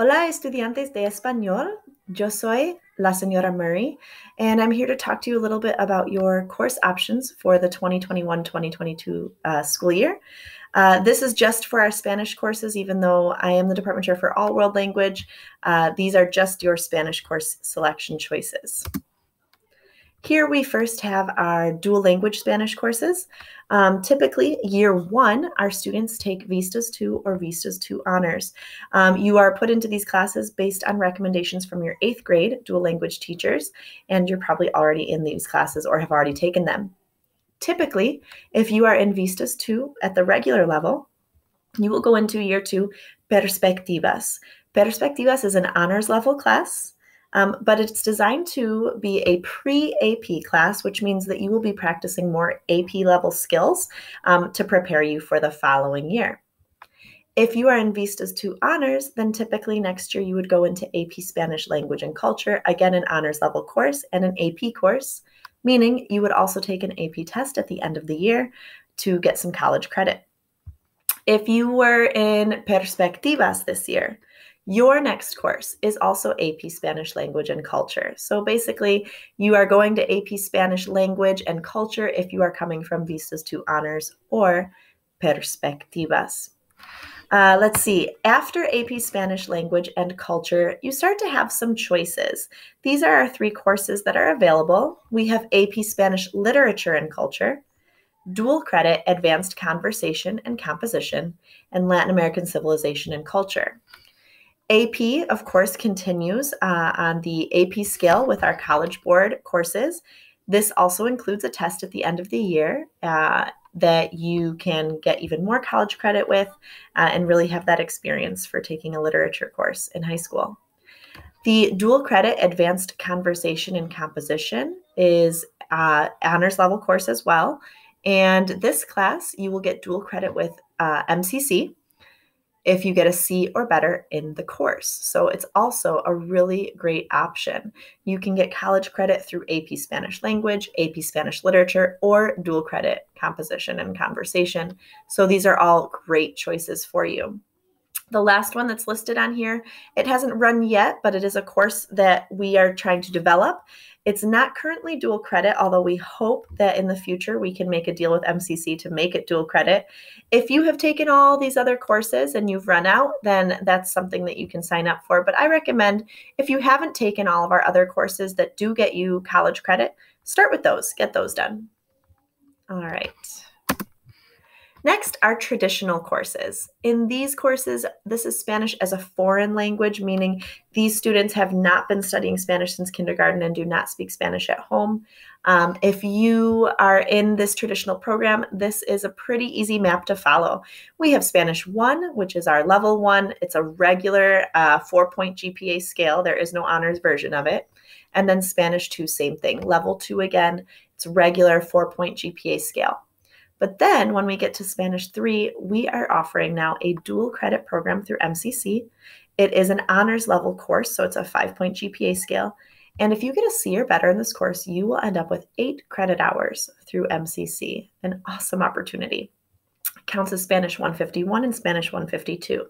Hola, estudiantes de español. Yo soy la señora Murray, and I'm here to talk to you a little bit about your course options for the 2021 2022 uh, school year. Uh, this is just for our Spanish courses, even though I am the department chair for all world language. Uh, these are just your Spanish course selection choices. Here we first have our dual language Spanish courses. Um, typically, year one, our students take Vistas 2 or Vistas 2 honors. Um, you are put into these classes based on recommendations from your eighth grade dual language teachers, and you're probably already in these classes or have already taken them. Typically, if you are in Vistas 2 at the regular level, you will go into year two Perspectivas. Perspectivas is an honors level class. Um, but it's designed to be a pre AP class, which means that you will be practicing more AP level skills um, to prepare you for the following year. If you are in Vistas 2 honors, then typically next year you would go into AP Spanish Language and Culture, again, an honors level course and an AP course, meaning you would also take an AP test at the end of the year to get some college credit. If you were in Perspectivas this year, your next course is also AP Spanish Language and Culture. So basically, you are going to AP Spanish Language and Culture if you are coming from Vistas to Honors or Perspectivas. Uh, let's see. After AP Spanish Language and Culture, you start to have some choices. These are our three courses that are available. We have AP Spanish Literature and Culture, dual credit advanced conversation and composition, and Latin American civilization and culture. AP, of course, continues uh, on the AP scale with our College Board courses. This also includes a test at the end of the year uh, that you can get even more college credit with uh, and really have that experience for taking a literature course in high school. The dual credit advanced conversation and composition is uh, honors level course as well. And this class, you will get dual credit with uh, MCC if you get a C or better in the course. So it's also a really great option. You can get college credit through AP Spanish language, AP Spanish literature, or dual credit composition and conversation. So these are all great choices for you the last one that's listed on here, it hasn't run yet, but it is a course that we are trying to develop. It's not currently dual credit, although we hope that in the future we can make a deal with MCC to make it dual credit. If you have taken all these other courses and you've run out, then that's something that you can sign up for. But I recommend if you haven't taken all of our other courses that do get you college credit, start with those, get those done. All right. Next are traditional courses. In these courses, this is Spanish as a foreign language, meaning these students have not been studying Spanish since kindergarten and do not speak Spanish at home. Um, if you are in this traditional program, this is a pretty easy map to follow. We have Spanish 1, which is our level 1. It's a regular uh, four point GPA scale, there is no honors version of it. And then Spanish 2, same thing. Level 2 again, it's regular four point GPA scale. But then when we get to Spanish 3, we are offering now a dual credit program through MCC. It is an honors level course, so it's a five point GPA scale. And if you get a C or better in this course, you will end up with eight credit hours through MCC, an awesome opportunity. counts as Spanish 151 and Spanish 152.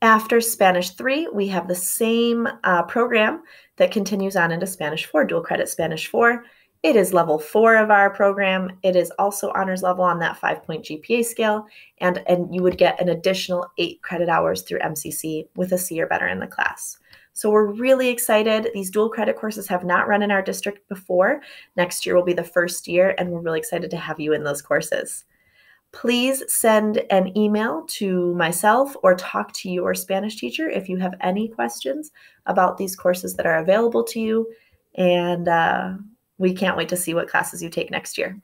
After Spanish 3, we have the same uh, program that continues on into Spanish 4, dual credit Spanish 4. It is level four of our program. It is also honors level on that five point GPA scale, and, and you would get an additional eight credit hours through MCC with a C or better in the class. So we're really excited. These dual credit courses have not run in our district before. Next year will be the first year, and we're really excited to have you in those courses. Please send an email to myself or talk to your Spanish teacher if you have any questions about these courses that are available to you. And uh, we can't wait to see what classes you take next year.